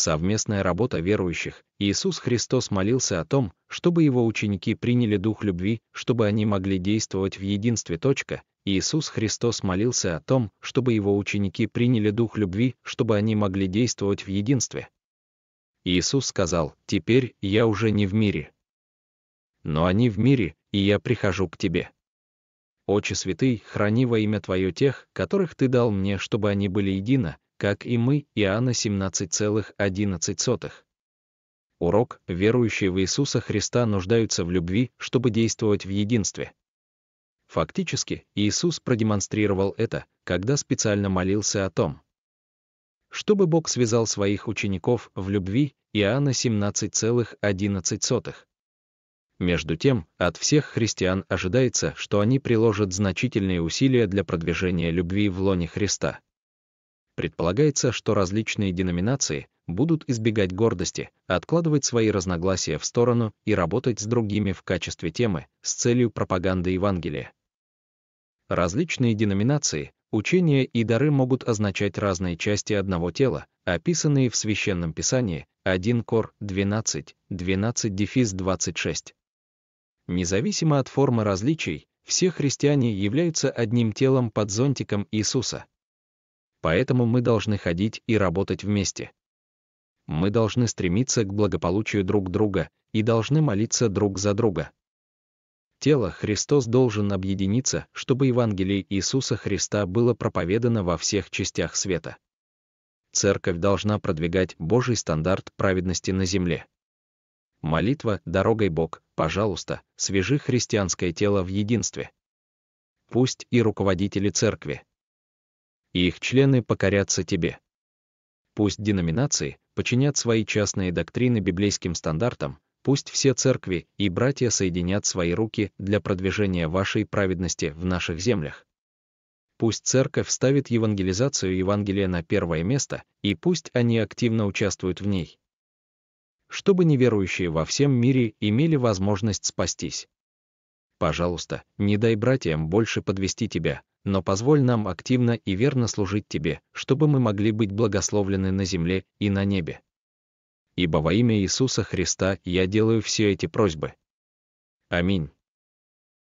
совместная работа верующих. Иисус Христос молился о том, чтобы его ученики приняли дух любви, чтобы они могли действовать в единстве. Точка. Иисус Христос молился о том, чтобы его ученики приняли дух любви, чтобы они могли действовать в единстве. Иисус сказал, «Теперь я уже не в мире, но они в мире, и я прихожу к тебе. Отче святый, храни во имя Твое тех, которых Ты дал мне, чтобы они были едино, как и мы, Иоанна 17,11. Урок, верующие в Иисуса Христа нуждаются в любви, чтобы действовать в единстве. Фактически, Иисус продемонстрировал это, когда специально молился о том, чтобы Бог связал своих учеников в любви, Иоанна 17,11. Между тем, от всех христиан ожидается, что они приложат значительные усилия для продвижения любви в лоне Христа. Предполагается, что различные деноминации будут избегать гордости, откладывать свои разногласия в сторону и работать с другими в качестве темы с целью пропаганды Евангелия. Различные деноминации, учения и дары могут означать разные части одного тела, описанные в Священном Писании 1 Кор 12, 12 дефис 26. Независимо от формы различий, все христиане являются одним телом под зонтиком Иисуса поэтому мы должны ходить и работать вместе. Мы должны стремиться к благополучию друг друга и должны молиться друг за друга. Тело Христос должен объединиться, чтобы Евангелие Иисуса Христа было проповедано во всех частях света. Церковь должна продвигать Божий стандарт праведности на земле. Молитва «Дорогой Бог, пожалуйста, свяжи христианское тело в единстве». Пусть и руководители церкви, и их члены покорятся тебе. Пусть деноминации подчинят свои частные доктрины библейским стандартам, пусть все церкви и братья соединят свои руки для продвижения вашей праведности в наших землях. Пусть церковь ставит евангелизацию Евангелия на первое место, и пусть они активно участвуют в ней. Чтобы неверующие во всем мире имели возможность спастись. Пожалуйста, не дай братьям больше подвести тебя, но позволь нам активно и верно служить Тебе, чтобы мы могли быть благословлены на земле и на небе. Ибо во имя Иисуса Христа я делаю все эти просьбы. Аминь.